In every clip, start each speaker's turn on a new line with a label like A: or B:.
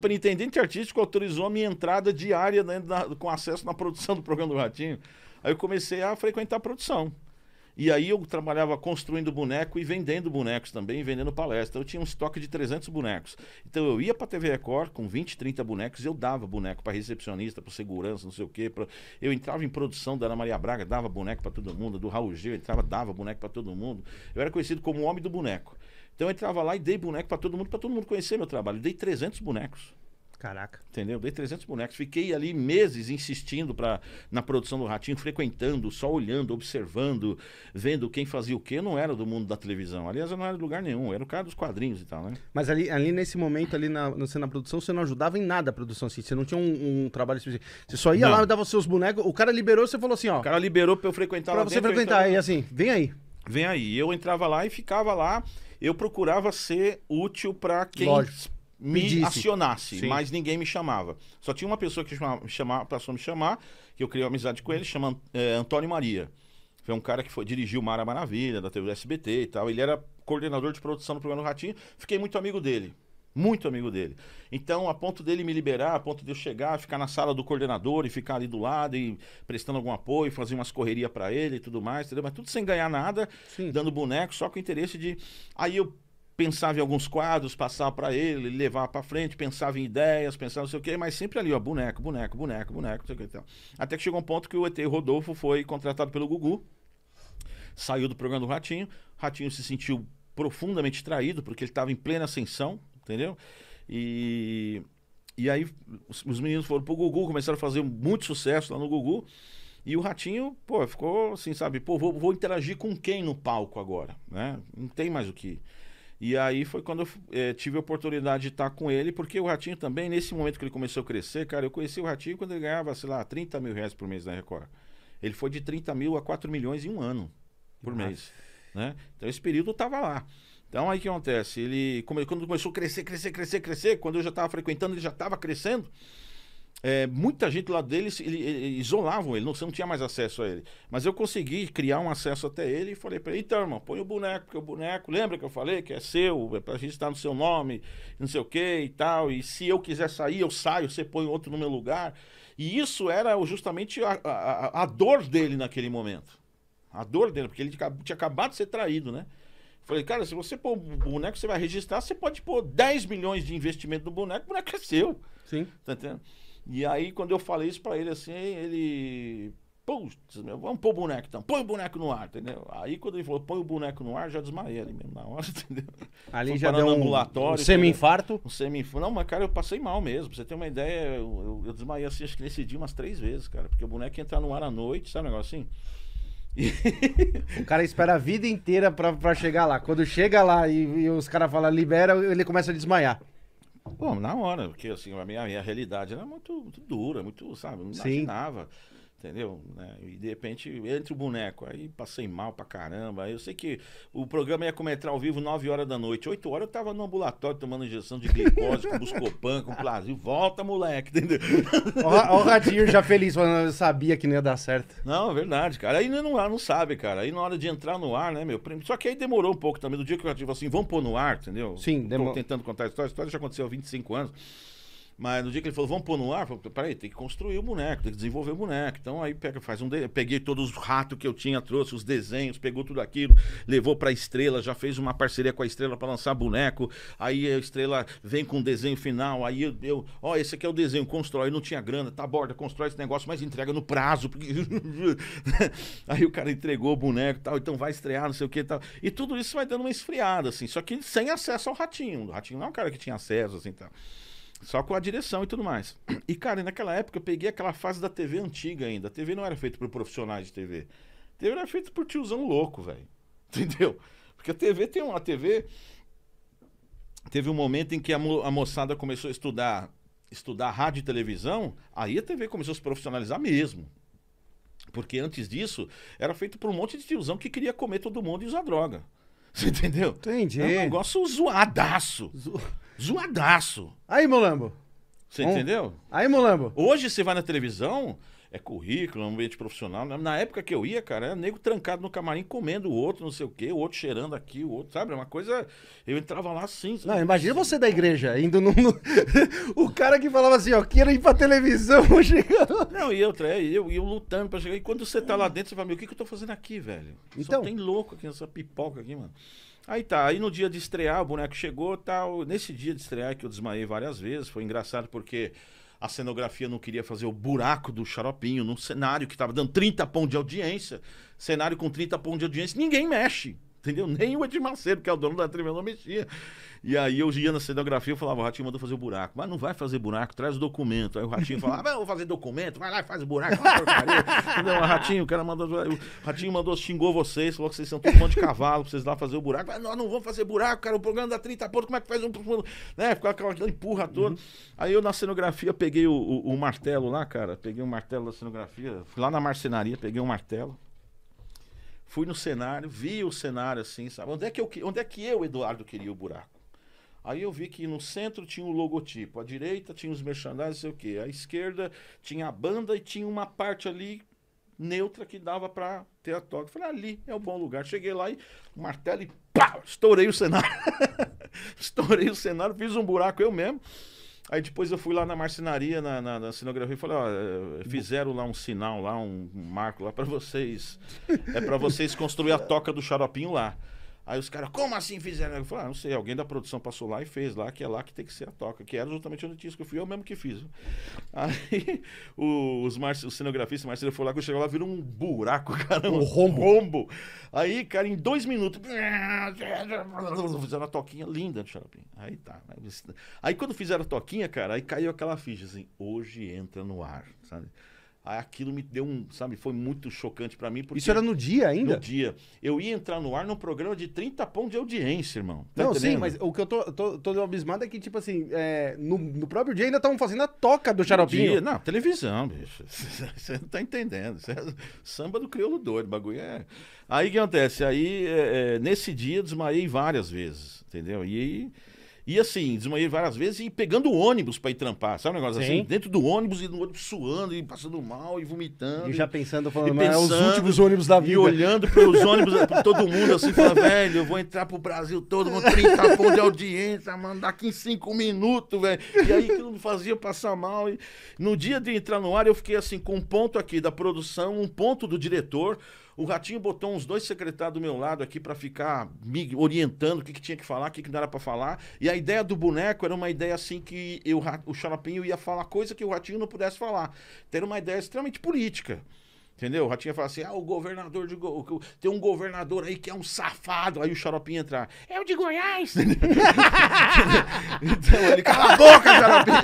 A: superintendente artístico autorizou a minha entrada diária né, na, com acesso na produção do programa do Ratinho. Aí eu comecei a frequentar a produção. E aí eu trabalhava construindo boneco e vendendo bonecos também, vendendo palestra. Então, eu tinha um estoque de 300 bonecos. Então eu ia para a TV Record com 20, 30 bonecos, eu dava boneco para recepcionista, para segurança, não sei o quê. Pra... Eu entrava em produção da Ana Maria Braga, dava boneco para todo mundo, do Raul Gil, entrava, dava boneco para todo mundo. Eu era conhecido como o homem do boneco. Então eu entrava lá e dei boneco para todo mundo, para todo mundo conhecer meu trabalho. dei 300 bonecos. Caraca. Entendeu? Dei 300 bonecos. Fiquei ali meses insistindo pra, na produção do Ratinho, frequentando, só olhando, observando, vendo quem fazia o quê. Eu não era do mundo da televisão. Aliás, eu não era de lugar nenhum. Eu era o cara dos quadrinhos e tal, né? Mas ali, ali nesse momento, ali na, na, na produção, você não ajudava em nada a produção, assim. Você não tinha um, um trabalho específico. Você só ia não. lá, dava os seus bonecos. O cara liberou, você falou assim, ó. O cara liberou pra eu frequentar pra lá Pra você dentro, frequentar. Então... E assim, vem aí. Vem aí. Eu entrava lá e ficava lá eu procurava ser útil para quem Lógico. me Pedisse. acionasse, Sim. mas ninguém me chamava. Só tinha uma pessoa que chamava, chamava, passou a me chamar, que eu criei uma amizade com ele, chama é, Antônio Maria. Foi um cara que foi, dirigiu Mara Maravilha, da TV SBT e tal. Ele era coordenador de produção do programa do Ratinho. Fiquei muito amigo dele. Muito amigo dele. Então, a ponto dele me liberar, a ponto de eu chegar, ficar na sala do coordenador e ficar ali do lado e prestando algum apoio, fazer umas correria para ele e tudo mais, entendeu? Mas tudo sem ganhar nada, Sim. dando boneco, só com o interesse de. Aí eu pensava em alguns quadros, passava para ele, levar para frente, pensava em ideias, pensava não sei o quê, mas sempre ali, ó, boneco, boneco, boneco, boneco, não sei o que tal. Até que chegou um ponto que o ET Rodolfo foi contratado pelo Gugu, saiu do programa do Ratinho, o Ratinho se sentiu profundamente traído, porque ele estava em plena ascensão, entendeu? E, e aí os, os meninos foram pro Gugu, começaram a fazer muito sucesso lá no Gugu. E o Ratinho, pô, ficou assim, sabe? Pô, vou, vou interagir com quem no palco agora, né? Não tem mais o que... E aí foi quando eu é, tive a oportunidade de estar com ele, porque o Ratinho também, nesse momento que ele começou a crescer, cara, eu conheci o Ratinho quando ele ganhava, sei lá, 30 mil reais por mês na Record. Ele foi de 30 mil a 4 milhões em um ano por mês. Né? Então esse período eu tava lá. Então aí que acontece? Ele, quando começou a crescer, crescer, crescer, crescer, quando eu já estava frequentando, ele já estava crescendo. É, muita gente lá dele ele, ele, isolavam ele, não, você não tinha mais acesso a ele. Mas eu consegui criar um acesso até ele e falei para ele: então, irmão, põe o boneco, porque o boneco, lembra que eu falei que é seu, é para estar no seu nome, não sei o que e tal. E se eu quiser sair, eu saio, você põe outro no meu lugar. E isso era justamente a, a, a dor dele naquele momento. A dor dele, porque ele tinha acabado de ser traído, né? Falei, cara, se você pôr o boneco, você vai registrar, você pode pôr 10 milhões de investimento no boneco, o boneco é seu. Sim. Tá entendendo? E aí, quando eu falei isso pra ele assim, ele. Putz, meu, vamos pôr o boneco então. Põe o boneco no ar, entendeu? Aí, quando ele falou, põe o boneco no ar, já desmaiei ali mesmo na hora, entendeu? Ali já deu um, um semi-infarto? Um semi-infarto. Não, mas, cara, eu passei mal mesmo. Pra você ter uma ideia, eu, eu, eu desmaiei assim, acho que nesse dia umas três vezes, cara. Porque o boneco ia entrar no ar à noite, sabe um negócio assim? o cara espera a vida inteira pra, pra chegar lá. Quando chega lá e, e os caras falam libera, ele começa a desmaiar. Bom, na hora, porque assim, a minha, a minha realidade era muito, muito dura, muito, sabe, não imaginava. Sim entendeu? Né? E de repente entra o boneco, aí passei mal pra caramba. Eu sei que o programa ia começar ao vivo 9 horas da noite. 8 horas eu tava no ambulatório tomando injeção de glicose, com buscopan, com plasio. Volta, moleque, entendeu? Olha o Radinho já feliz, falando, eu sabia que não ia dar certo. Não, é verdade, cara. Aí não, não sabe, cara. Aí na hora de entrar no ar, né, meu? Só que aí demorou um pouco também. Do dia que eu ativo assim, vamos pôr no ar, entendeu? Sim, demorou. tentando contar a história. A história já aconteceu há 25 anos. Mas no dia que ele falou, vamos pôr no ar, eu falei, peraí, tem que construir o boneco, tem que desenvolver o boneco. Então aí pega, faz um. De... Peguei todos os ratos que eu tinha, trouxe os desenhos, pegou tudo aquilo, levou pra estrela, já fez uma parceria com a estrela para lançar boneco. Aí a estrela vem com o desenho final. Aí eu, eu ó, esse aqui é o desenho, constrói, não tinha grana, tá borda, constrói esse negócio, mas entrega no prazo. Porque... aí o cara entregou o boneco e tal, então vai estrear, não sei o que e tal. E tudo isso vai dando uma esfriada, assim, só que sem acesso ao ratinho. O ratinho não é um cara que tinha acesso, assim, tal. Tá. Só com a direção e tudo mais. E, cara, naquela época eu peguei aquela fase da TV antiga ainda. A TV não era feita por profissionais de TV. A TV era feita por tiozão louco, velho. Entendeu? Porque a TV tem uma. A TV. Teve um momento em que a, mo a moçada começou a estudar estudar rádio e televisão, aí a TV começou a se profissionalizar mesmo. Porque antes disso, era feito por um monte de tiozão que queria comer todo mundo e usar droga. Você entendeu? Entendi. É um negócio zoadaço. Zo... Zoadaço. Aí, Molambo. Você entendeu? Aí, Molambo. Hoje você vai na televisão, é currículo, é ambiente profissional. Né? Na época que eu ia, cara, era nego trancado no camarim comendo o outro, não sei o quê, o outro cheirando aqui, o outro, sabe? É uma coisa. Eu entrava lá assim. Sabe? Não, imagina você da igreja, indo no. o cara que falava assim, ó, quero ir pra televisão, chegando. Não, e eu, é, eu, eu lutando pra chegar. E quando você tá lá dentro, você fala, meu, o que, que eu tô fazendo aqui, velho? Então... Só tem louco aqui nessa pipoca aqui, mano. Aí tá, aí no dia de estrear, o boneco chegou tal. Nesse dia de estrear que eu desmaiei várias vezes, foi engraçado porque a cenografia não queria fazer o buraco do xaropinho num cenário que estava dando 30 pontos de audiência. Cenário com 30 pontos de audiência, ninguém mexe. Entendeu? Nem o Edmar Macedo, que é o dono da trivela, não mexia. E aí eu ia na cenografia e falava, o Ratinho mandou fazer o buraco. Mas não vai fazer buraco, traz o documento. Aí o Ratinho falava, ah, eu vou fazer documento, vai lá e faz o buraco. Entendeu? O Ratinho, o cara mandou... O Ratinho mandou, xingou vocês, falou que vocês são todo mundo de cavalo, pra vocês lá fazer o buraco. Mas nós não vamos fazer buraco, cara, o programa da 30 pontos, como é que faz um... Né? Ficava aquela, aquela empurra toda. Uhum. Aí eu na cenografia peguei o, o, o martelo lá, cara, peguei o um martelo da cenografia, fui lá na marcenaria, peguei um martelo. Fui no cenário, vi o cenário assim, sabe? Onde é que eu, onde é que eu Eduardo, queria o buraco? Aí eu vi que no centro tinha o logotipo, à direita tinha os merchandising, sei o quê. À esquerda tinha a banda e tinha uma parte ali neutra que dava para ter a toca. Falei, ali é o bom lugar. Cheguei lá e martelo e pá, estourei o cenário. estourei o cenário, fiz um buraco eu mesmo. Aí depois eu fui lá na marcenaria, na, na, na e falei, ó, eh, fizeram lá um sinal, lá um marco lá para vocês, é para vocês construir a toca do xaropinho lá. Aí os caras, como assim fizeram? Eu falei, ah, não sei, alguém da produção passou lá e fez lá, que é lá que tem que ser a toca, que era justamente a notícia que eu fui eu mesmo que fiz. Aí o, os marce, o cinegrafista Marcelo foi lá, quando chegou lá, virou um buraco, caramba. Um rombo. rombo. Aí, cara, em dois minutos, fizeram a toquinha linda no Xaropim. Aí tá. Né? Aí quando fizeram a toquinha, cara, aí caiu aquela ficha assim, hoje entra no ar, sabe? Aí aquilo me deu um, sabe, foi muito chocante para mim. Isso era no dia ainda? No dia. Eu ia entrar no ar num programa de 30 pontos de audiência, irmão. Tá não, sim, mas o que eu tô, tô, tô abismado é que, tipo assim, é, no, no, próprio dia ainda estavam fazendo a toca do xaropinho. não, televisão, bicho. Você não tá entendendo. Cê, é samba do crioulo doido, bagulho é. Aí o que acontece? Aí, é, é nesse dia, desmaiei várias vezes, entendeu? E aí e assim, desmanhei várias vezes e pegando o ônibus para ir trampar, sabe um negócio assim? Sim. assim? Dentro do ônibus e no ônibus suando e passando mal e vomitando. E já pensando, falando, pensando, é os últimos ônibus da vida. E olhando pros ônibus, é, pra todo mundo assim, falando, velho, eu vou entrar pro Brasil todo, com 30 pontos de audiência, mano, daqui em 5 minutos, velho. E aí aquilo me fazia passar mal. E no dia de entrar no ar, eu fiquei assim, com um ponto aqui da produção, um ponto do diretor, o Ratinho botou uns dois secretários do meu lado aqui para ficar me orientando o que, que tinha que falar, o que, que não era para falar. E a ideia do boneco era uma ideia assim que eu, o Xarapinho ia falar coisa que o Ratinho não pudesse falar. Então, era uma ideia extremamente política. Entendeu? O ratinho ia falar assim: ah, o governador de. Go... Tem um governador aí que é um safado. Aí o xaropinho entrar. É o de Goiás! então ele, cala a boca, xaropinho!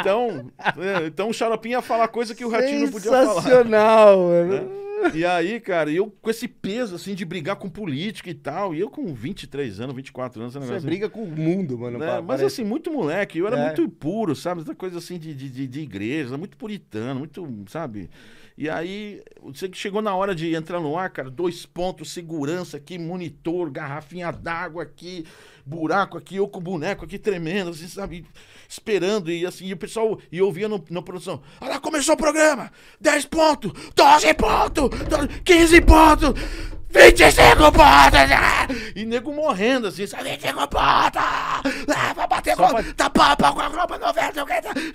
A: Então, é, então o xaropinho ia falar coisa que o Ratinho não podia falar. Sensacional, né? mano. Né? E aí, cara, eu com esse peso, assim, de brigar com política e tal. E eu com 23 anos, 24 anos. É Você negócio, assim briga assim... com o mundo, mano. Né, mas assim, muito moleque. Eu era é. muito puro, sabe? Essa coisa assim de, de, de, de igreja, muito puritano, muito, sabe? E aí, você que chegou na hora de entrar no ar, cara, dois pontos, segurança aqui, monitor, garrafinha d'água aqui, buraco aqui, eu com boneco aqui tremendo, assim, sabe? Esperando e assim, e o pessoal, e ouvia na produção, olha lá, começou o programa, 10 pontos, 12 pontos, quinze 15 pontos, 25 portas! É! E nego morrendo assim, 25 portas! Ah, vai bater Só com, pra... tá pau com a roupa no Globo 90,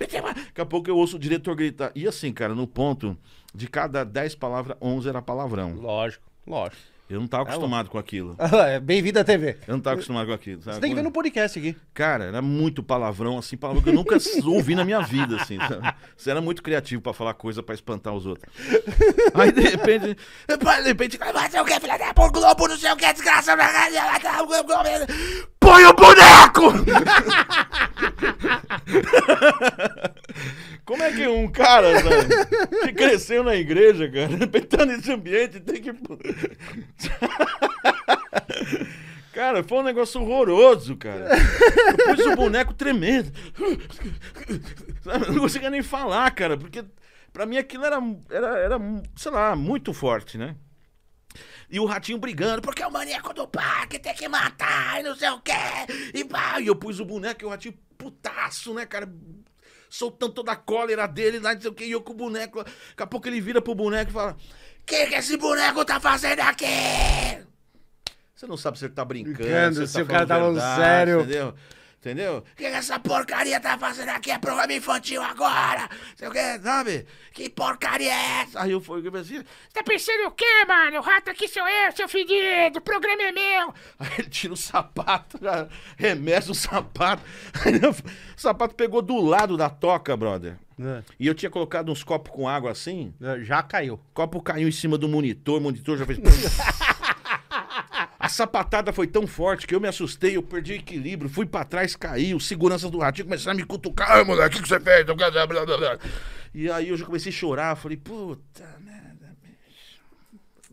A: 25... Daqui a pouco eu ouço o diretor gritar. E assim, cara, no ponto, de cada 10 palavras, 11 era palavrão. Lógico, lógico. Eu não tava acostumado com aquilo. Bem-vindo à TV. Eu não tava acostumado com aquilo. Sabe? Você tem que ver no podcast aqui. Cara, era muito palavrão, assim, palavrão que eu nunca ouvi na minha vida, assim. Sabe? Você era muito criativo pra falar coisa pra espantar os outros. Aí, de repente, de repente, não sei o que, da Globo, não sei o que, desgraça, põe o boneco! que um cara, sabe, que cresceu na igreja, cara, pensando esse ambiente, tem que. Cara, foi um negócio horroroso, cara. Eu pus o boneco tremendo. não conseguia nem falar, cara, porque pra mim aquilo era, era, era, sei lá, muito forte, né? E o ratinho brigando, porque é o maníaco do parque tem que matar e não sei o quê. E, e eu pus o boneco e o ratinho putaço, né, cara? soltando toda a cólera dele, lá, não sei o que, e eu com o boneco. Daqui a pouco ele vira pro boneco e fala: O que, que esse boneco tá fazendo aqui? Você não sabe se ele tá brincando, brincando se, tá se tá o cara tá falando sério. Entendeu? Entendeu? O que, que essa porcaria tá fazendo aqui? É programa infantil agora! Sei o sabe? Que porcaria é essa? Aí eu fui assim, você tá pensando o quê, mano? O rato aqui sou eu, seu fedido, o programa é meu! Aí ele tira o sapato, já remessa o sapato. o sapato pegou do lado da toca, brother. É. E eu tinha colocado uns copos com água assim. É, já caiu. O copo caiu em cima do monitor, o monitor já fez. A sapatada foi tão forte que eu me assustei, eu perdi o equilíbrio, fui para trás, caí, os seguranças do ratinho começaram a me cutucar, ah, moleque, o que você fez? Ah, e aí eu já comecei a chorar, falei, puta merda, bicho.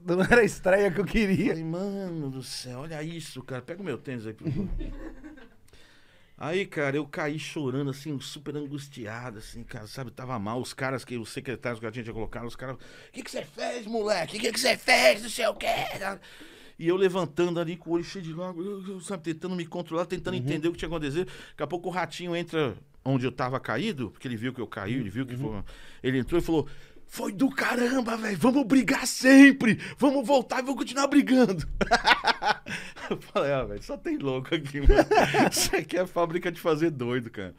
A: Não era a estreia que eu queria. Falei, mano do céu, olha isso, cara. Pega o meu tênis aí, por favor. Aí, cara, eu caí chorando, assim, super angustiado, assim, cara, sabe? Tava mal. Os caras que, os secretários que a gente tinha colocado, os caras. O que, que você fez, moleque? O que, que você fez? Não sei o quê. E eu levantando ali com o olho cheio de lágrimas, sabe, tentando me controlar, tentando uhum. entender o que tinha acontecido. Daqui a pouco o ratinho entra onde eu tava caído, porque ele viu que eu caí, ele viu que uhum. foi... ele entrou e falou: "Foi do caramba, velho. Vamos brigar sempre. Vamos voltar e vamos continuar brigando." eu falei: "Ah, velho, só tem louco aqui, mano. Isso aqui é fábrica de fazer doido, cara."